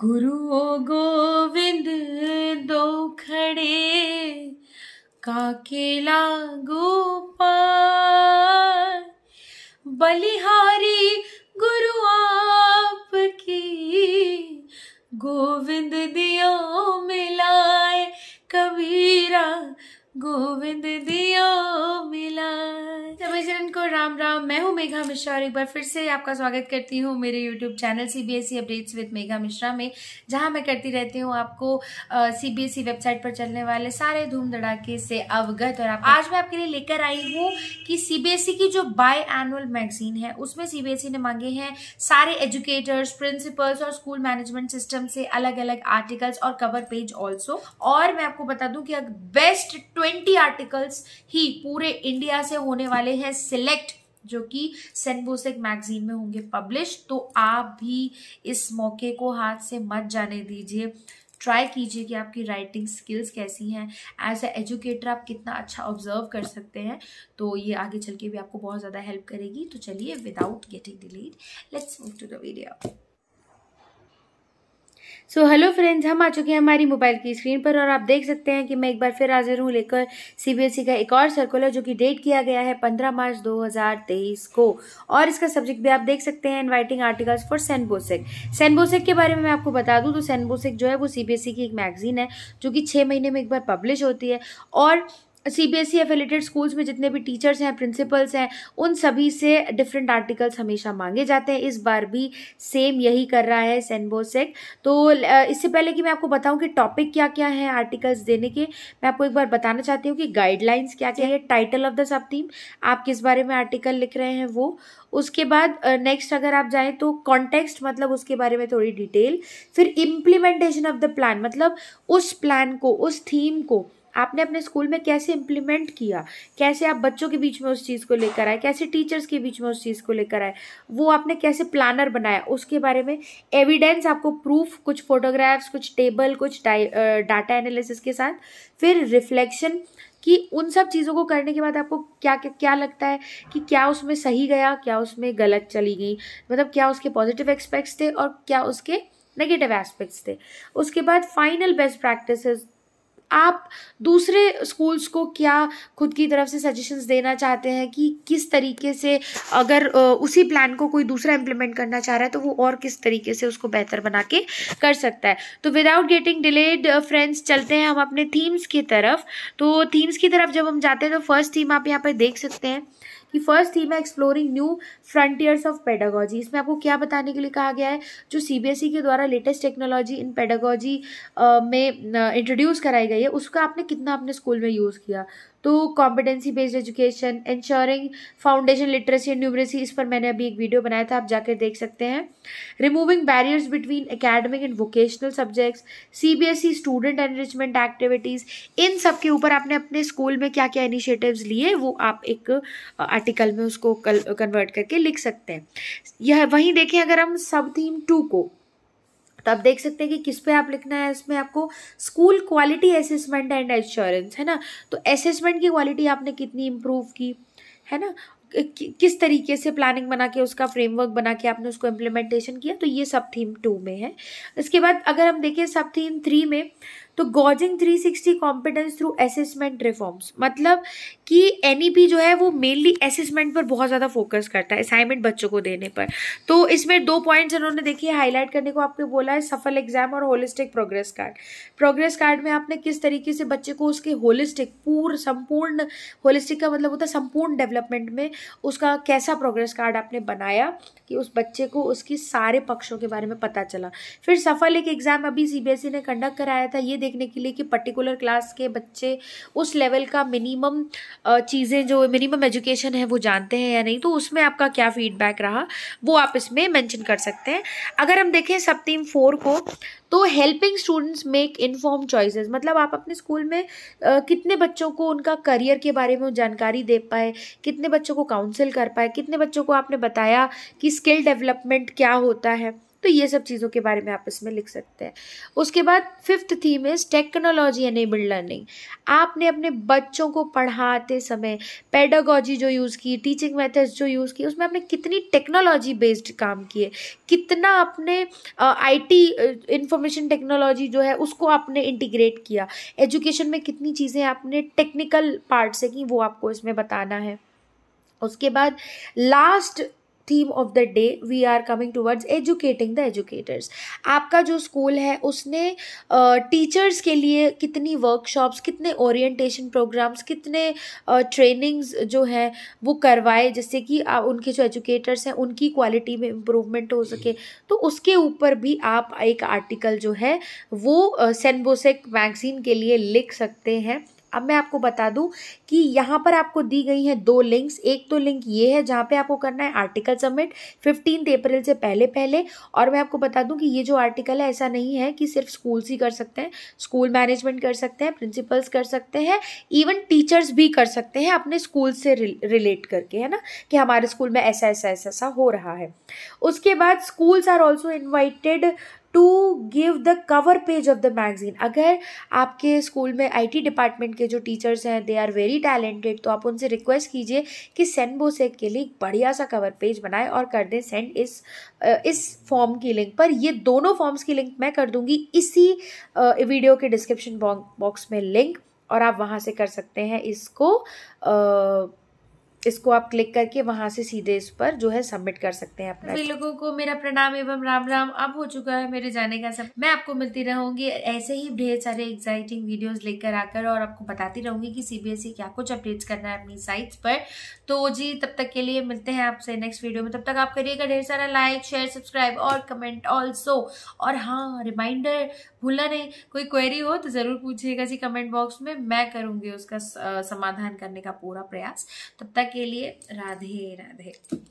गुरु गोविंद दो खड़े काकेला गोपाल बलिहारी गुरु आपकी गोविंद दियो मिलाए कबीरा गोविंद मेघा मिश्रा और एक बार फिर से आपका स्वागत करती हूँ मेरे YouTube channel CBSE updates with Megha Mishra में जहाँ मैं करती रहती हूँ आपको सीबीएसई वेबसाइट e पर चलने वाले सारे धूम धड़ाके से अवगत और आप आज मैं आपके लिए लेकर आई हूँ कि सीबीएसई e की जो बाय एनुअल मैगजीन है उसमें सीबीएसई e ने मांगे हैं सारे एजुकेटर्स प्रिंसिपल्स और स्कूल मैनेजमेंट सिस्टम से अलग अलग आर्टिकल्स और कवर पेज ऑल्सो और मैं आपको बता दूँ कि बेस्ट ट्वेंटी आर्टिकल्स ही पूरे इंडिया से होने वाले हैं सिलेक्ट जो कि सेनबोसेक मैगजीन में होंगे पब्लिश तो आप भी इस मौके को हाथ से मत जाने दीजिए ट्राई कीजिए कि आपकी राइटिंग स्किल्स कैसी हैं एज ए एजुकेटर आप कितना अच्छा ऑब्जर्व कर सकते हैं तो ये आगे चल के भी आपको बहुत ज़्यादा हेल्प करेगी तो चलिए without getting delayed let's move to the video so hello friends हम आ चुके हैं हमारी मोबाइल की स्क्रीन पर और आप देख सकते हैं कि मैं एक बार फिर हाजिर हूँ लेकर सीबीएसई e का एक और सर्कुलर जो कि डेट किया गया है 15 मार्च 2023 को और इसका सब्जेक्ट भी आप देख सकते हैं इनवाइटिंग आर्टिकल्स फॉर सेनबोसेक सेनबोसेक के बारे में मैं आपको बता दूँ तो सेनबोसेक जो है वो सी e की एक मैगजीन है जो कि छः महीने में एक बार पब्लिश होती है और C B S E affiliated schools में जितने भी टीचर्स हैं प्रिंसिपल्स हैं उन सभी से डिफरेंट आर्टिकल्स हमेशा मांगे जाते हैं इस बार भी सेम यही कर रहा है सेनबोसेक तो इससे पहले कि मैं आपको बताऊं कि टॉपिक क्या क्या है आर्टिकल्स देने के मैं आपको एक बार बताना चाहती हूँ कि गाइडलाइंस क्या क्या है title of the sub theme आप किस बारे में आर्टिकल लिख रहे हैं वो उसके बाद नेक्स्ट अगर आप जाएँ तो कॉन्टेक्स्ट मतलब उसके बारे में थोड़ी डिटेल फिर इम्प्लीमेंटेशन ऑफ द प्लान मतलब उस प्लान को उस थीम को आपने अपने स्कूल में कैसे इम्प्लीमेंट किया कैसे आप बच्चों के बीच में उस चीज़ को लेकर आए कैसे टीचर्स के बीच में उस चीज़ को लेकर आए वो आपने कैसे प्लानर बनाया उसके बारे में एविडेंस आपको प्रूफ कुछ फोटोग्राफ्स कुछ टेबल कुछ डाटा एनालिसिस के साथ फिर रिफ्लेक्शन कि उन सब चीज़ों को करने के बाद आपको क्या क्या क्या लगता है कि क्या उसमें सही गया क्या उसमें गलत चली गई मतलब क्या उसके पॉजिटिव एक्सपेक्ट्स थे और क्या उसके नेगेटिव एस्पेक्ट्स थे उसके बाद फाइनल बेस्ट प्रैक्टिसेस आप दूसरे स्कूल्स को क्या खुद की तरफ से सजेशंस देना चाहते हैं कि किस तरीके से अगर उसी प्लान को कोई दूसरा इम्प्लीमेंट करना चाह रहा है तो वो और किस तरीके से उसको बेहतर बना के कर सकता है तो विदाउट गेटिंग डिलेड फ्रेंड्स चलते हैं हम अपने थीम्स की तरफ तो थीम्स की तरफ जब हम जाते हैं तो फर्स्ट थीम आप यहाँ पर देख सकते हैं कि फर्स्ट थीम है exploring new frontiers of pedagogy इसमें आपको क्या बताने के लिए कहा गया है जो ई e के द्वारा लेटेस्ट टेक्नोलॉजी इन पेडागॉजी में इंट्रोड्यूस कराई गई है उसका आपने कितना अपने स्कूल में यूज़ किया तो competency based education ensuring foundation literacy and numeracy इस पर मैंने अभी एक वीडियो बनाया था आप जाकर देख सकते हैं removing barriers between academic and vocational subjects CBSE student enrichment activities इन सब के ऊपर आपने अपने स्कूल में क्या क्या इनिशिएटिव्स लिए वो आप एक आर्टिकल में उसको कन्वर्ट करके लिख सकते हैं यह वहीं देखें अगर हम सब थीम टू को तो आप देख सकते हैं कि किस पे आप लिखना है इसमें आपको school quality assessment and assurance है ना तो असेसमेंट की क्वालिटी आपने कितनी इम्प्रूव की है ना कि, किस तरीके से प्लानिंग बना के उसका फ्रेमवर्क बना के आपने उसको इम्प्लीमेंटेशन किया तो ये सब थीम टू में है इसके बाद अगर हम देखें सब थीम थ्री में तो gauging 360 competence through assessment reforms मतलब कि एन पी जो है वो मेनली असेसमेंट पर बहुत ज़्यादा फोकस करता है असाइनमेंट बच्चों को देने पर तो इसमें दो पॉइंट्स इन्होंने देखिए हाईलाइट करने को आपको बोला है सफल एग्जाम और holistic progress card progress card में आपने किस तरीके से बच्चे को उसके होलिस्टिक पूर्ण संपूर्ण होलिस्टिक का मतलब होता है संपूर्ण डेवलपमेंट में उसका कैसा प्रोग्रेस कार्ड आपने बनाया कि उस बच्चे को उसकी सारे पक्षों के बारे में पता चला फिर सफल एक एग्ज़ाम अभी सी e ने कंडक्ट कराया था ये देखने के लिए कि पर्टिकुलर क्लास के बच्चे उस लेवल का मिनिमम चीज़ें जो मिनिमम एजुकेशन है वो जानते हैं या नहीं तो उसमें आपका क्या फीडबैक रहा वो आप इसमें मैंशन कर सकते हैं अगर हम देखें सब टीम फोर को तो helping students make inform choices मतलब आप अपने स्कूल में आ, कितने बच्चों को उनका करियर के बारे में जानकारी दे पाए कितने बच्चों को काउंसिल कर पाए कितने बच्चों को आपने बताया कि स्किल डेवलपमेंट क्या होता है तो ये सब चीज़ों के बारे में आपस में लिख सकते हैं उसके बाद fifth theme is technology enabled learning आपने अपने बच्चों को पढ़ाते समय पेडागॉजी जो यूज़ की टीचिंग मेथड्स जो यूज़ की उसमें आपने कितनी टेक्नोलॉजी बेस्ड काम किए कितना अपने आईटी इंफॉर्मेशन टेक्नोलॉजी जो है उसको आपने इंटीग्रेट किया एजुकेशन में कितनी चीज़ें आपने टेक्निकल पार्ट से की वो आपको इसमें बताना है उसके बाद last theme of the day we are coming towards educating the educators आपका जो स्कूल है उसने टीचर्स uh, के लिए कितनी वर्कशॉप्स कितने ओरिएंटेशन प्रोग्राम्स कितने ट्रेनिंग्स uh, जो हैं वो करवाए जिससे कि उनके जो एजुकेटर्स हैं उनकी क्वालिटी में इम्प्रूवमेंट हो सके तो उसके ऊपर भी आप एक आर्टिकल जो है वो सेनबोसेक मैगजीन के लिए लिख सकते हैं अब मैं आपको बता दूं कि यहाँ पर आपको दी गई हैं दो लिंक्स एक तो लिंक ये है जहाँ पे आपको करना है आर्टिकल सबमिट फिफ्टीन अप्रैल से पहले पहले और मैं आपको बता दूं कि ये जो आर्टिकल है ऐसा नहीं है कि सिर्फ स्कूल्स ही कर सकते हैं स्कूल मैनेजमेंट कर सकते हैं प्रिंसिपल्स कर सकते हैं इवन टीचर्स भी कर सकते हैं अपने स्कूल से रिलेट करके है ना कि हमारे स्कूल में ऐसा ऐसा ऐसा ऐसा हो रहा है उसके बाद schools are also invited to give the cover page of the magazine अगर आपके स्कूल में आईटी डिपार्टमेंट के जो टीचर्स हैं दे आर वेरी टैलेंटेड तो आप उनसे रिक्वेस्ट कीजिए कि सेंड बोसेक के लिए एक बढ़िया सा कवर पेज बनाए और कर दें सेंड इस इस फॉर्म की लिंक पर ये दोनों फॉर्म्स की लिंक मैं कर दूँगी इसी वीडियो के डिस्क्रिप्शन बॉक्स में लिंक और आप वहाँ से कर सकते हैं इसको आ, इसको आप क्लिक करके वहाँ से सीधे इस पर जो है सबमिट कर सकते हैं अपना सभी लोगों को मेरा प्रणाम एवं राम राम अब हो चुका है मेरे जाने का सब मैं आपको मिलती रहूंगी ऐसे ही ढेर सारे एक्साइटिंग वीडियोस लेकर आकर और आपको बताती रहूंगी कि सीबीएसई e क्या कुछ अपडेट्स करना है अपनी साइट्स पर तो जी तब तक के लिए मिलते हैं आपसे नेक्स्ट वीडियो में तब तक आप करिएगा ढेर सारा लाइक शेयर सब्सक्राइब और कमेंट ऑल्सो और हाँ रिमाइंडर भूलना नहीं कोई क्वेरी हो तो ज़रूर पूछिएगा जी कमेंट बॉक्स में मैं करूँगी उसका समाधान करने का पूरा प्रयास तब तक के लिए राधे राधे